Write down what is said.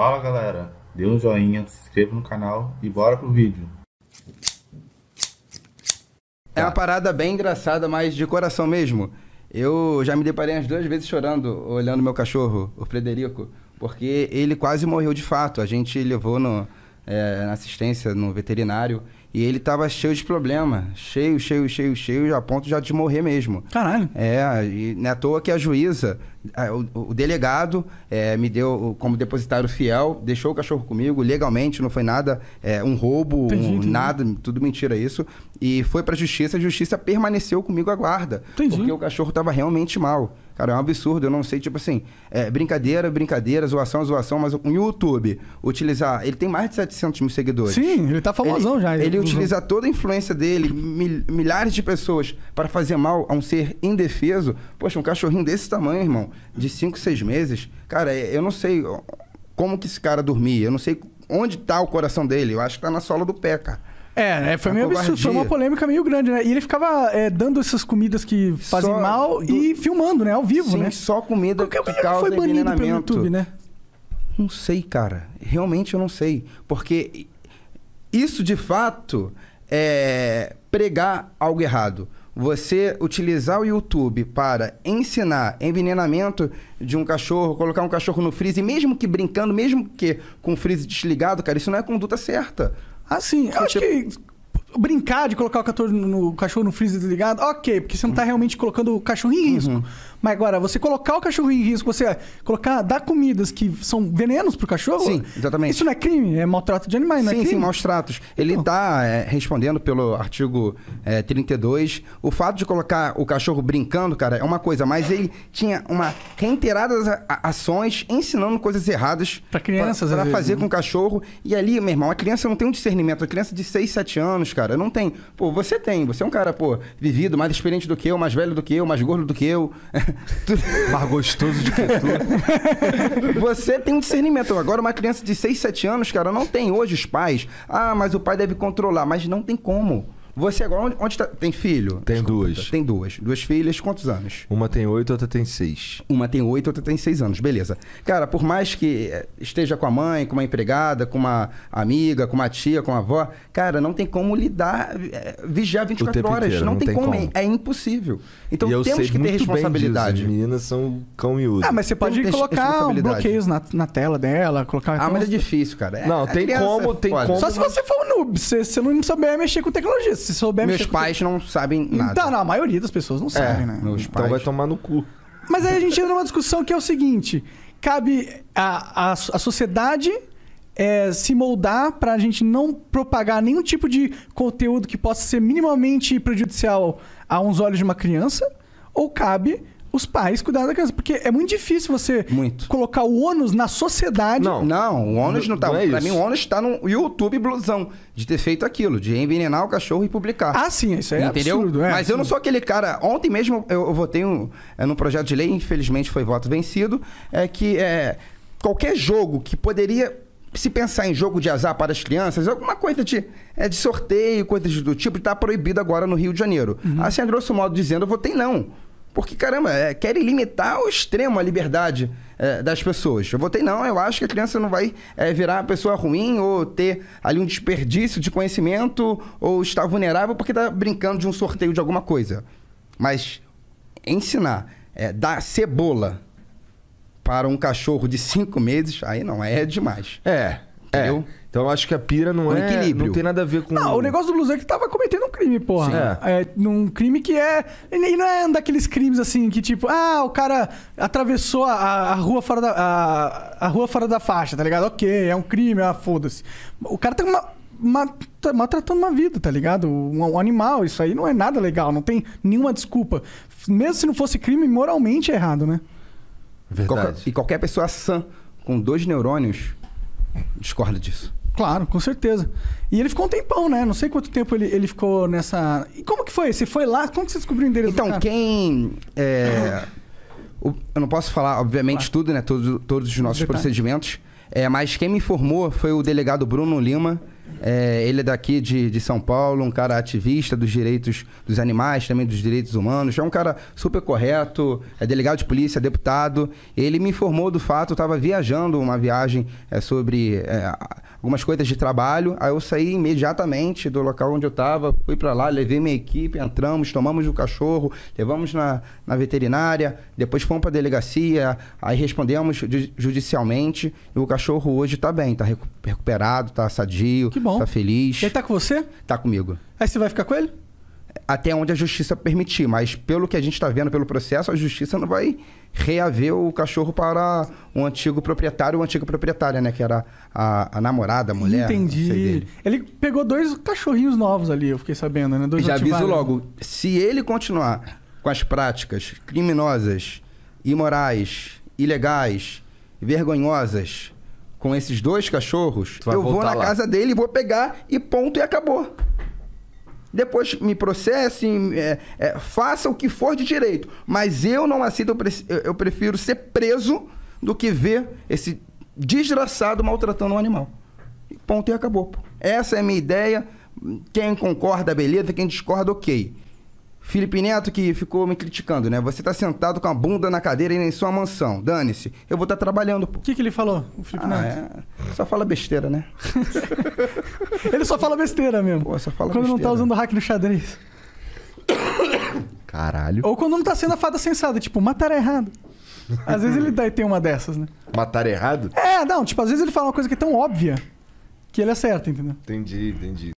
Fala galera, dê um joinha, se inscreva no canal e bora pro vídeo. É uma parada bem engraçada, mas de coração mesmo. Eu já me deparei as duas vezes chorando, olhando meu cachorro, o Frederico, porque ele quase morreu de fato. A gente levou no, é, na assistência no veterinário e ele tava cheio de problema. Cheio, cheio, cheio, cheio, a ponto já de morrer mesmo. Caralho. É, e não é à toa que a juíza, o, o delegado, é, me deu como depositário fiel, deixou o cachorro comigo legalmente, não foi nada, é, um roubo, um, nada, tudo mentira isso. E foi pra justiça, a justiça permaneceu comigo a guarda. Entendi. Porque o cachorro tava realmente mal. Cara, é um absurdo. Eu não sei, tipo assim, é, brincadeira, brincadeira, zoação, zoação, mas o YouTube utilizar. Ele tem mais de 700 mil seguidores. Sim, ele tá famosão ele, já. Ele, ele é utiliza toda a influência dele, mil, milhares de pessoas, para fazer mal a um ser indefeso. Poxa, um cachorrinho desse tamanho, irmão, de 5, 6 meses. Cara, é, eu não sei como que esse cara dormia. Eu não sei onde tá o coração dele. Eu acho que tá na sola do pé, cara. É, né, foi, meio absurdo, foi uma polêmica meio grande, né? E ele ficava é, dando essas comidas que fazem só mal do... e filmando, né? Ao vivo, Sim, né? só comida Qualquer que causa foi banido pelo YouTube, né? Não sei, cara. Realmente eu não sei. Porque isso, de fato, é pregar algo errado. Você utilizar o YouTube para ensinar envenenamento de um cachorro, colocar um cachorro no freezer, mesmo que brincando, mesmo que com o freezer desligado, cara, isso não é conduta certa. Assim, acho tipo... que brincar de colocar o, cachorro no, no, cachorro no freezer desligado, ok, porque você não está uhum. realmente colocando o cachorro em risco. Uhum. Mas agora, você colocar o cachorro em risco, você colocar, dar comidas que são venenos para o cachorro. Sim, exatamente. Isso não é crime, é maltrato de animais, não é sim, é crime? Sim, maus tratos. Ele está é, respondendo pelo artigo é, 32. O fato de colocar o cachorro brincando, cara, é uma coisa, mas ele tinha uma reiteradas ações ensinando coisas erradas para crianças, para fazer né? com o cachorro. E ali, meu irmão, a criança não tem um discernimento. A criança de 6, 7 anos, cara cara. Não tem. Pô, você tem. Você é um cara, pô, vivido, mais experiente do que eu, mais velho do que eu, mais gordo do que eu. mais gostoso de que tu. você tem um discernimento. Agora, uma criança de 6, 7 anos, cara, não tem hoje os pais. Ah, mas o pai deve controlar. Mas não tem como. Você agora, onde tá? Tem filho? Tem Desculpa, duas. Tem duas. Duas filhas, quantos anos? Uma tem oito, outra tem seis. Uma tem oito, outra tem seis anos, beleza. Cara, por mais que eh, esteja com a mãe, com uma empregada, com uma amiga, com uma tia, com uma avó, cara, não tem como lidar, eh, vigiar 24 horas. Inteiro, não, não tem, tem como, como, É, impossível. Então e temos que ter responsabilidade. As meninas são cão miúdo. Ah, mas você pode colocar bloqueios na, na tela dela, colocar. Ah, mas é então difícil, cara. É, não, é tem como, tem como. Só se você for um noob, você, você não souber mexer com tecnologia se souber Meus com- pais não sabem então, nada. Então, não, a maioria das pessoas não é, sabe, né? Meus Então vai tomar no cu. Mas aí a gente entra numa discussão que é o seguinte: cabe a, a, a sociedade é, se moldar pra gente não propagar nenhum tipo de conteúdo que possa ser minimamente prejudicial a uns olhos de uma criança, ou cabe os pais cuidar da criança. Porque é muito difícil você muito. colocar o ônus na sociedade. Não, não o ônus não, está tá. Não é pra mim, o ônus tá no YouTube blusão de ter feito aquilo, de envenenar o cachorro e publicar. Ah, sim, isso é Entendeu? absurdo. É, Mas sim. eu não sou aquele cara. Ontem mesmo eu, eu votei um, é, num projeto de lei, infelizmente foi voto vencido, é que é, qualquer jogo que poderia se pensar em jogo de azar para as crianças, alguma coisa de, é, de sorteio, coisas do tipo, está proibido agora no Rio de Janeiro. Uhum. Assim, a grosso modo dizendo, eu votei não. Porque, caramba, é, querem limitar ao extremo a liberdade é, das pessoas. Eu votei não, eu acho que a criança não vai é, virar pessoa ruim ou ter ali um desperdício de conhecimento ou estar vulnerável porque está brincando de um sorteio de alguma coisa. Mas ensinar, é, dar cebola para um cachorro de cinco meses, aí não, é demais. É, é, entendeu? É. Então eu acho que a pira não é. Equilíbrio. Não tem nada a ver com. Não, o negócio do Luzan é que tava cometendo um crime, porra. É. é. Num crime que é. E não é um daqueles crimes assim que tipo, ah, o cara atravessou a, a rua, fora da, a, a, rua fora da faixa, tá ligado? Ok, é um crime, ah, foda-se. O cara tá uma tá maltratando uma vida, tá ligado? Um, animal, isso aí não é nada legal, não tem nenhuma desculpa. Mesmo se não fosse crime, moralmente é errado, né? Verdade. Qualca... e qualquer pessoa sã, com dois neurônios, discorda disso. Claro, com certeza. E ele ficou um tempão, né? Não sei quanto tempo ele, ele ficou nessa. E como que foi? Você foi lá? Como que você descobriu o endereço Então, quem. É... Eu não posso falar, obviamente, claro. tudo, né? Todos, todos os nossos Detalhe. procedimentos. É, mas quem me informou foi o delegado Bruno Lima. É, ele é daqui de, de São Paulo, um cara ativista dos direitos dos animais, também dos direitos humanos. É um cara super correto, é delegado de polícia, deputado. Ele me informou do fato, estava viajando uma viagem é, sobre é, algumas coisas de trabalho. Aí eu saí imediatamente do local onde eu estava, fui para lá, levei minha equipe, entramos, tomamos o cachorro, levamos na, na veterinária, depois fomos para delegacia, aí respondemos judicialmente. E o cachorro hoje está bem, está recuperado, está sadio, está feliz. Ele está com você? Está comigo. Aí você vai ficar com ele? até onde a justiça permitir. Mas pelo que a gente está vendo pelo processo, a justiça não vai reaver o cachorro para o um antigo proprietário o antigo proprietário né? Que era a, a namorada, a mulher. Entendi. Ele pegou dois cachorrinhos novos ali, eu fiquei sabendo, né? Dois Já aviso logo, se ele continuar com as práticas criminosas, imorais, ilegais, vergonhosas com esses dois cachorros, eu vou na lá. casa dele, vou pegar e ponto e acabou. Depois me processem, é, é, faça o que for de direito. Mas eu não aceito, eu prefiro ser preso do que ver esse desgraçado maltratando um animal. ponto e acabou. Essa é a minha ideia. Quem concorda, beleza. Quem discorda, ok. Felipe Neto que ficou me criticando, né? Você tá sentado com a bunda na cadeira e em sua mansão. Dane-se. Eu vou estar tá trabalhando, pô. O que, que ele falou, o Felipe ah, Neto? É... Só fala besteira, né? ele só fala besteira mesmo. Pô, só fala Quando besteira. não tá usando hack no xadrez. Caralho. Ou quando não tá sendo a fada sensada, tipo, matar errado. Às vezes ele tem uma dessas, né? Matar errado? É, não, tipo, às vezes ele fala uma coisa que é tão óbvia que ele acerta, entendeu? Entendi, entendi.